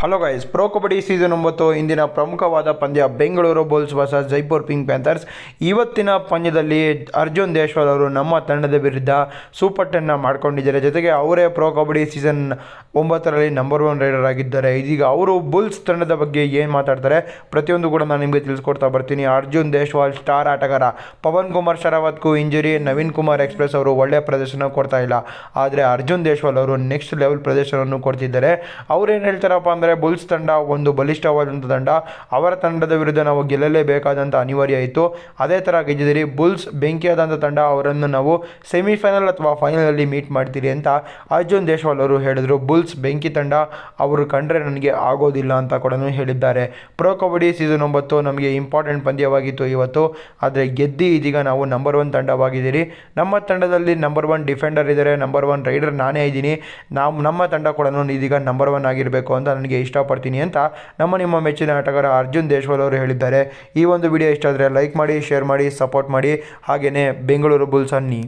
hello guys pro kabaddi season ಒಂಬತ್ತು ಇಂದಿನ ಪ್ರಮುಖವಾದ ಪಂದ್ಯ Bengaluru bulls versus Jaipur pink panthers ಇವತ್ತಿನ ಪಂದ್ಯದಲ್ಲಿ ಅರ್ಜುನ್ ದೇಶ್ವಾಲ್ ಅವರು ನಮ್ಮ ತಂಡದ ವಿರುದ್ಧ ಸೂಪರ್ ಟೆನ್ನ ಮಾಡ್ಕೊಂಡಿದ್ದಾರೆ ಜೊತೆಗೆ ಅವರೇ ಪ್ರೋ ಕಬಡ್ಡಿ ಸೀಸನ್ ಒಂಬತ್ತರಲ್ಲಿ ನಂಬರ್ ಒನ್ ರೈಡರ್ ಆಗಿದ್ದಾರೆ ಇದೀಗ ಅವರು ಬುಲ್ಸ್ ತಂಡದ ಬಗ್ಗೆ ಏನು ಮಾತಾಡ್ತಾರೆ ಪ್ರತಿಯೊಂದು ಕೂಡ ನಾನು ನಿಮಗೆ ತಿಳಿಸ್ಕೊಡ್ತಾ ಬರ್ತೀನಿ ಅರ್ಜುನ್ ದೇಶ್ವಾಲ್ ಸ್ಟಾರ್ ಆಟಗಾರ ಪವನ್ ಕುಮಾರ್ ಶರಾವತ್ಗೂ ಇಂಜುರಿ ನವೀನ್ ಕುಮಾರ್ ಎಕ್ಸ್ಪ್ರೆಸ್ ಅವರು ಒಳ್ಳೆಯ ಪ್ರದರ್ಶನ ಕೊಡ್ತಾ ಇಲ್ಲ ಆದರೆ ಅರ್ಜುನ್ ದೇಶ್ವಾಲ್ ಅವರು ನೆಕ್ಸ್ಟ್ ಲೆವೆಲ್ ಪ್ರದರ್ಶನವನ್ನು ಕೊಡ್ತಿದ್ದಾರೆ ಅವ್ರೇನು ಹೇಳ್ತಾರಪ್ಪ ಅಂದರೆ ಅಂದರೆ ಬುಲ್ಸ್ ತಂಡ ಒಂದು ಬಲಿಷ್ಠವಾದಂಥ ತಂಡ ಅವರ ತಂಡದ ವಿರುದ್ಧ ನಾವು ಗೆಲ್ಲಲೇಬೇಕಾದಂಥ ಅನಿವಾರ್ಯ ಇತ್ತು ಅದೇ ಥರ ಗೆದ್ದಿದ್ದೀರಿ ಬುಲ್ಸ್ ಬೆಂಕಿಯಾದಂಥ ತಂಡ ಅವರನ್ನು ನಾವು ಸೆಮಿಫೈನಲ್ ಅಥವಾ ಫೈನಲಲ್ಲಿ ಮೀಟ್ ಮಾಡ್ತೀರಿ ಅಂತ ಅರ್ಜುನ್ ದೇಶವಾಲ್ ಅವರು ಹೇಳಿದರು ಬುಲ್ಸ್ ಬೆಂಕಿ ತಂಡ ಅವರು ಕಂಡ್ರೆ ನನಗೆ ಆಗೋದಿಲ್ಲ ಅಂತ ಕೂಡ ಹೇಳಿದ್ದಾರೆ ಪ್ರೊ ಕಬಡ್ಡಿ ಸೀಸನ್ ಒಂಬತ್ತು ನಮಗೆ ಇಂಪಾರ್ಟೆಂಟ್ ಪಂದ್ಯವಾಗಿತ್ತು ಇವತ್ತು ಆದರೆ ಗೆದ್ದಿ ಇದೀಗ ನಾವು ನಂಬರ್ ಒನ್ ತಂಡವಾಗಿದ್ದೀರಿ ನಮ್ಮ ತಂಡದಲ್ಲಿ ನಂಬರ್ ಒನ್ ಡಿಫೆಂಡರ್ ಇದ್ದಾರೆ ನಂಬರ್ ಒನ್ ರೈಡರ್ ನಾನೇ ಇದ್ದೀನಿ ನಾವು ನಮ್ಮ ತಂಡ ಕೂಡ ಇದೀಗ ನಂಬರ್ ಒನ್ ಆಗಿರಬೇಕು ಅಂತ ನನಗೆ ಇಷ್ಟಪಡ್ತೀನಿ ಅಂತ ನಮ್ಮ ನಿಮ್ಮ ಮೆಚ್ಚಿನ ಆಟಗಾರ ಅರ್ಜುನ್ ದೇಶ್ವಾಲ್ ಅವರು ಹೇಳಿದ್ದಾರೆ ಈ ಒಂದು ವಿಡಿಯೋ ಇಷ್ಟ ಆದರೆ ಲೈಕ್ ಮಾಡಿ ಶೇರ್ ಮಾಡಿ ಸಪೋರ್ಟ್ ಮಾಡಿ ಹಾಗೆಯೇ ಬೆಂಗಳೂರು ಬುಲ್ಸನ್ನಿ